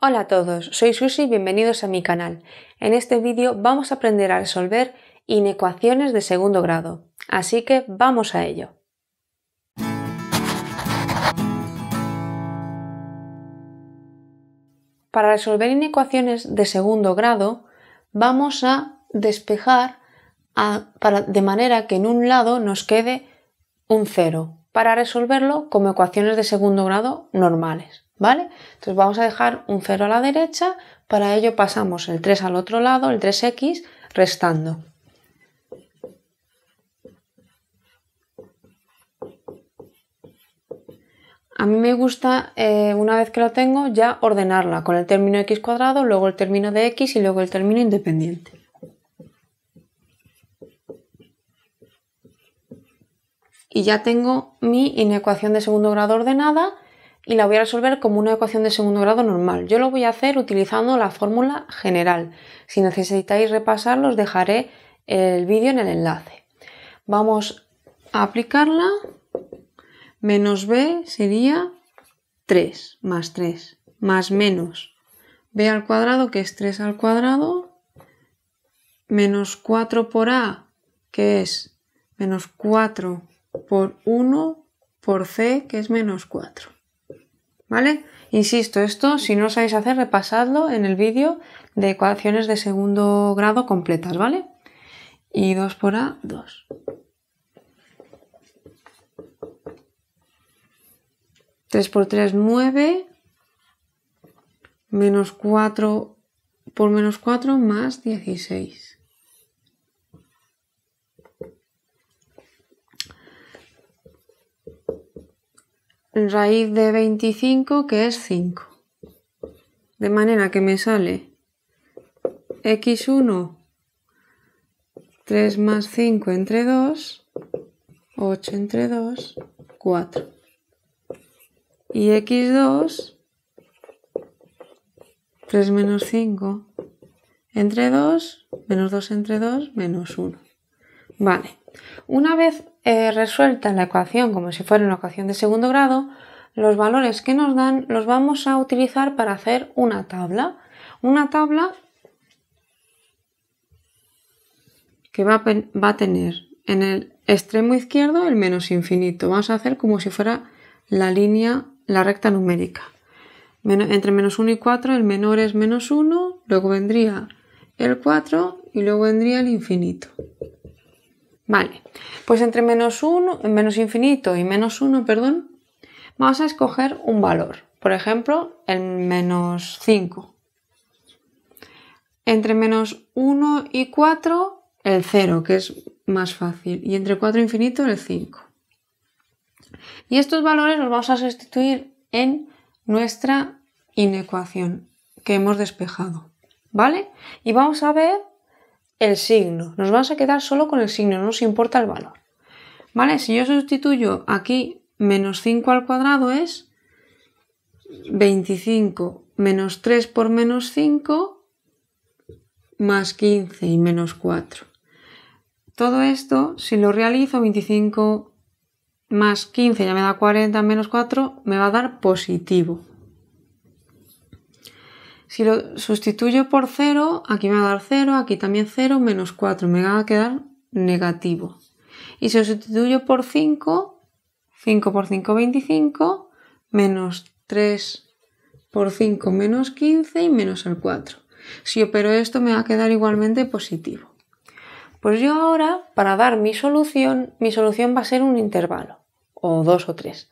Hola a todos, soy Susy y bienvenidos a mi canal. En este vídeo vamos a aprender a resolver inecuaciones de segundo grado, así que vamos a ello. Para resolver inecuaciones de segundo grado vamos a despejar de manera que en un lado nos quede un cero, para resolverlo como ecuaciones de segundo grado normales. ¿vale? Entonces vamos a dejar un 0 a la derecha, para ello pasamos el 3 al otro lado, el 3x, restando. A mí me gusta, eh, una vez que lo tengo, ya ordenarla con el término x cuadrado, luego el término de x y luego el término independiente. Y ya tengo mi inecuación de segundo grado ordenada y la voy a resolver como una ecuación de segundo grado normal. Yo lo voy a hacer utilizando la fórmula general. Si necesitáis repasarlo, os dejaré el vídeo en el enlace. Vamos a aplicarla. Menos b sería 3 más 3 más menos b al cuadrado, que es 3 al cuadrado, menos 4 por a, que es menos 4 por 1 por c, que es menos 4. ¿Vale? Insisto, esto, si no lo sabéis hacer, repasadlo en el vídeo de ecuaciones de segundo grado completas, ¿vale? Y 2 por A, 2. 3 por 3, 9. Menos 4 por menos 4, más 16. raíz de 25 que es 5. De manera que me sale x1, 3 más 5 entre 2, 8 entre 2, 4. Y x2, 3 menos 5 entre 2, menos 2 entre 2, menos 1. Vale, una vez eh, resuelta la ecuación como si fuera una ecuación de segundo grado, los valores que nos dan los vamos a utilizar para hacer una tabla. Una tabla que va a, tener en el extremo izquierdo el menos infinito. Vamos a hacer como si fuera la línea, la recta numérica. entre menos 1 y 4 el menor es menos 1, luego vendría el 4 y luego vendría el infinito. Vale, pues entre menos, 1, menos infinito y menos 1, perdón, vamos a escoger un valor. Por ejemplo, el menos 5. Entre menos 1 y 4, el 0, que es más fácil. Y entre 4 infinito, el 5. Y estos valores los vamos a sustituir en nuestra inecuación que hemos despejado. ¿Vale? Y vamos a ver el signo. Nos vamos a quedar solo con el signo, no nos importa el valor. ¿Vale? Si yo sustituyo aquí menos 5 al cuadrado es 25 menos 3 por menos 5 más 15 y menos 4. Todo esto, si lo realizo, 25 más 15 ya me da 40 menos 4, me va a dar positivo. Si lo sustituyo por 0, aquí me va a dar 0, aquí también 0, menos 4, me va a quedar negativo. Y si lo sustituyo por 5, 5 por 5, 25, menos 3 por 5, menos 15 y menos el 4. Si opero esto me va a quedar igualmente positivo. Pues yo ahora, para dar mi solución, mi solución va a ser un intervalo, o dos o tres.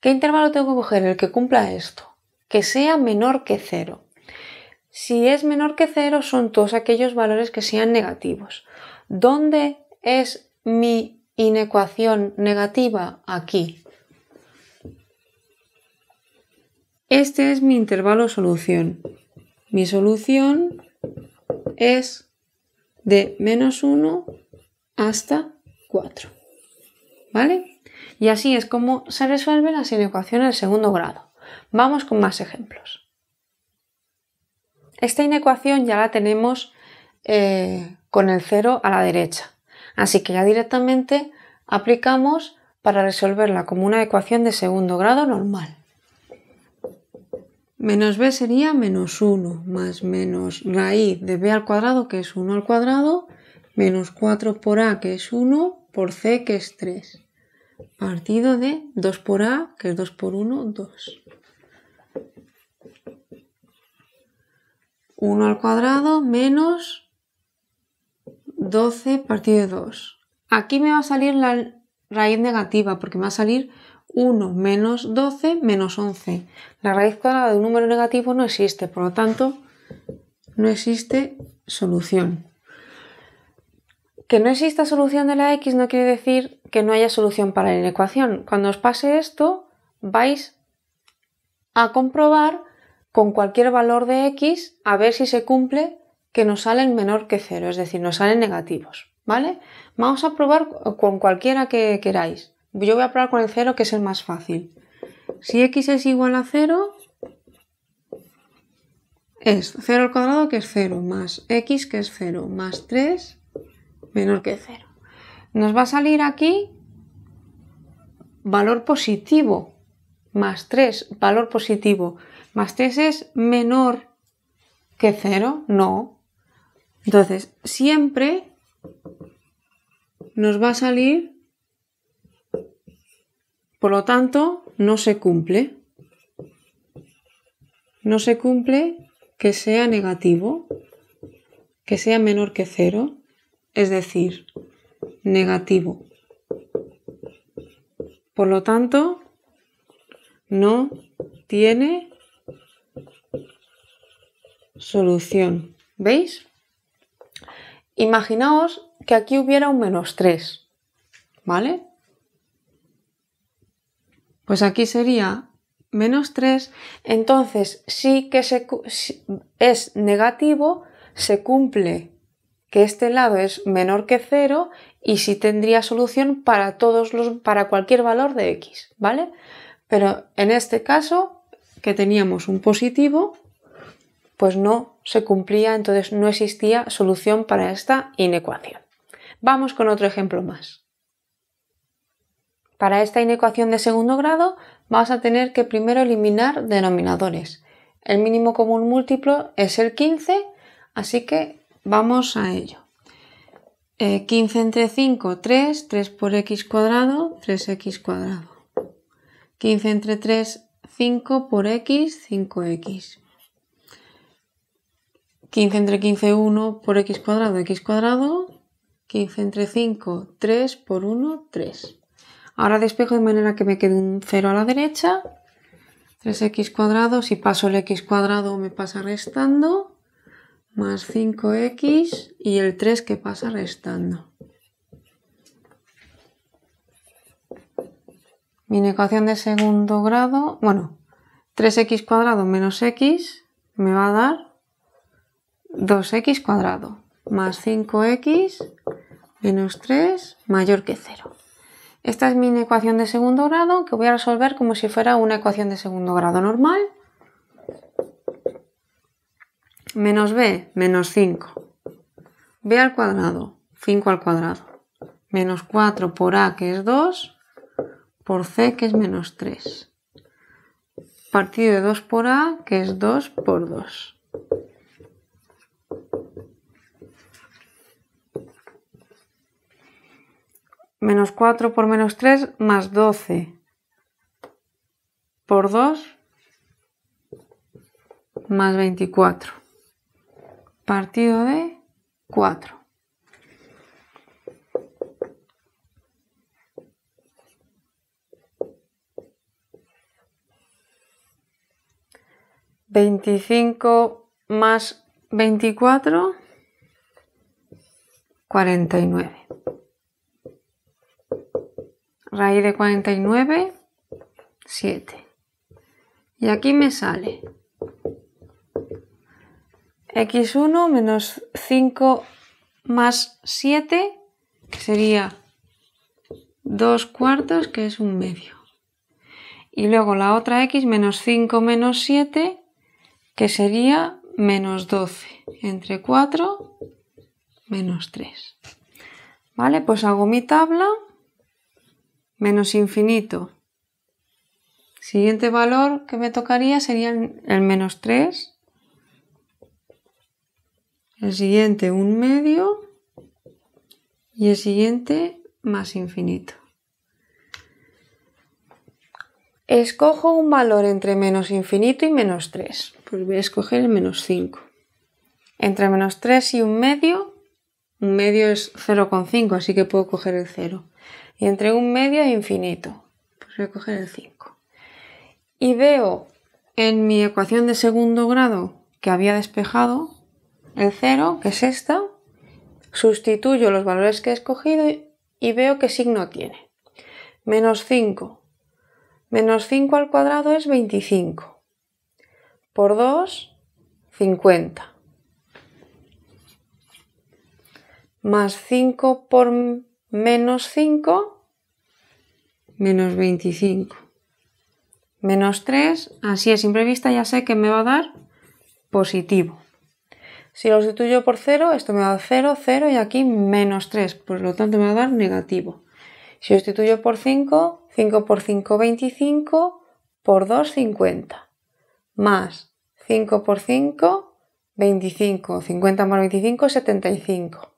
¿Qué intervalo tengo que coger? El que cumpla esto, que sea menor que 0. Si es menor que cero son todos aquellos valores que sean negativos. ¿Dónde es mi inecuación negativa? Aquí. Este es mi intervalo solución. Mi solución es de menos 1 hasta 4. ¿Vale? Y así es como se resuelven las inecuaciones del segundo grado. Vamos con más ejemplos. Esta inecuación ya la tenemos eh, con el 0 a la derecha. Así que ya directamente aplicamos para resolverla como una ecuación de segundo grado normal. Menos b sería menos 1 más menos raíz de b al cuadrado que es 1 al cuadrado menos 4 por a que es 1 por c que es 3 partido de 2 por a que es 2 por 1, 2. 1 al cuadrado menos 12 partido de 2. Aquí me va a salir la raíz negativa porque me va a salir 1 menos 12 menos 11. La raíz cuadrada de un número negativo no existe, por lo tanto, no existe solución. Que no exista solución de la x no quiere decir que no haya solución para la ecuación. Cuando os pase esto, vais a comprobar con cualquier valor de x a ver si se cumple que nos salen menor que cero, es decir, nos salen negativos, ¿vale? Vamos a probar con cualquiera que queráis. Yo voy a probar con el 0 que es el más fácil. Si x es igual a 0, es 0 al cuadrado que es 0, más x que es 0, más 3 menor que 0. Nos va a salir aquí valor positivo, más 3, valor positivo más 3 es menor que cero. no. Entonces, siempre nos va a salir, por lo tanto, no se cumple. No se cumple que sea negativo, que sea menor que cero. es decir, negativo. Por lo tanto, no tiene solución. ¿Veis? Imaginaos que aquí hubiera un menos 3, ¿vale? Pues aquí sería menos 3, entonces sí que es negativo, se cumple que este lado es menor que 0 y sí tendría solución para todos los para cualquier valor de x, ¿vale? Pero en este caso que teníamos un positivo, pues no se cumplía, entonces no existía solución para esta inecuación. Vamos con otro ejemplo más. Para esta inecuación de segundo grado vamos a tener que primero eliminar denominadores. El mínimo común múltiplo es el 15, así que vamos a ello. 15 eh, entre 5, 3, 3 por x cuadrado, 3x cuadrado. 15 entre 3, 5 por x, 5x. 15 entre 15, 1 por x cuadrado, x cuadrado. 15 entre 5, 3 por 1, 3. Ahora despejo de manera que me quede un 0 a la derecha. 3x cuadrado, si paso el x cuadrado me pasa restando. Más 5x y el 3 que pasa restando. Mi ecuación de segundo grado, bueno, 3x cuadrado menos x me va a dar 2x cuadrado más 5x menos 3 mayor que 0. Esta es mi ecuación de segundo grado que voy a resolver como si fuera una ecuación de segundo grado normal. Menos b menos 5. b al cuadrado, 5 al cuadrado. Menos 4 por a que es 2, por c que es menos 3. Partido de 2 por a que es 2 por 2. Menos 4 por menos 3 más 12 por 2 más 24. Partido de 4. 25 más veinticuatro, cuarenta raíz de 49, 7. Y aquí me sale x1 menos 5 más 7 sería 2 cuartos, que es un medio. Y luego la otra x menos 5 menos 7, que sería menos 12, entre 4 menos 3. ¿Vale? Pues hago mi tabla menos infinito. Siguiente valor que me tocaría sería el menos 3. El siguiente un medio. Y el siguiente más infinito. Escojo un valor entre menos infinito y menos 3. Pues voy a escoger el menos 5. Entre menos 3 y un medio. Un medio es 0,5, así que puedo coger el 0. Y entre un medio e infinito. Pues voy a coger el 5. Y veo en mi ecuación de segundo grado que había despejado el 0, que es esta. Sustituyo los valores que he escogido y veo qué signo tiene. Menos 5. Menos 5 al cuadrado es 25. Por 2, 50. Más 5 por menos 5, menos 25. Menos 3, así es imprevista, ya sé que me va a dar positivo. Si lo sustituyo por 0, esto me va a dar 0, 0 y aquí menos 3, por lo tanto me va a dar negativo. Si lo sustituyo por 5, 5 por 5, 25, por 2, 50. Más 5 por 5, 25. 50 más 25, 75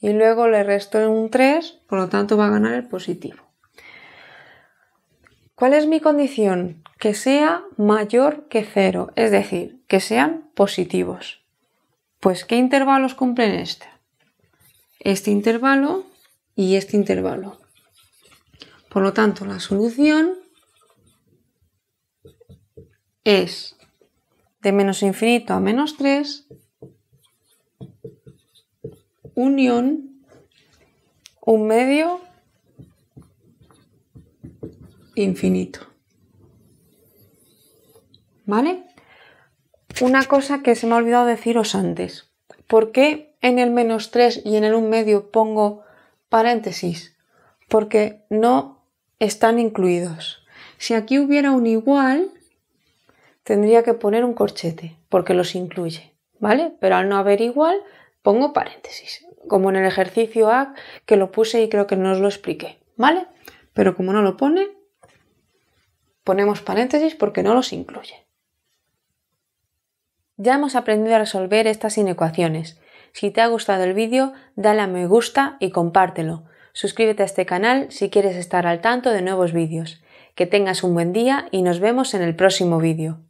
y luego le resto un 3, por lo tanto va a ganar el positivo. ¿Cuál es mi condición? Que sea mayor que 0, es decir, que sean positivos. Pues, ¿qué intervalos cumplen este? Este intervalo y este intervalo. Por lo tanto, la solución es de menos infinito a menos 3 unión, un medio, infinito. ¿Vale? Una cosa que se me ha olvidado deciros antes. ¿Por qué en el menos 3 y en el un medio pongo paréntesis? Porque no están incluidos. Si aquí hubiera un igual, tendría que poner un corchete, porque los incluye, ¿vale? Pero al no haber igual, pongo paréntesis como en el ejercicio A, que lo puse y creo que no os lo expliqué, ¿vale? Pero como no lo pone, ponemos paréntesis porque no los incluye. Ya hemos aprendido a resolver estas inecuaciones. Si te ha gustado el vídeo, dale a me gusta y compártelo. Suscríbete a este canal si quieres estar al tanto de nuevos vídeos. Que tengas un buen día y nos vemos en el próximo vídeo.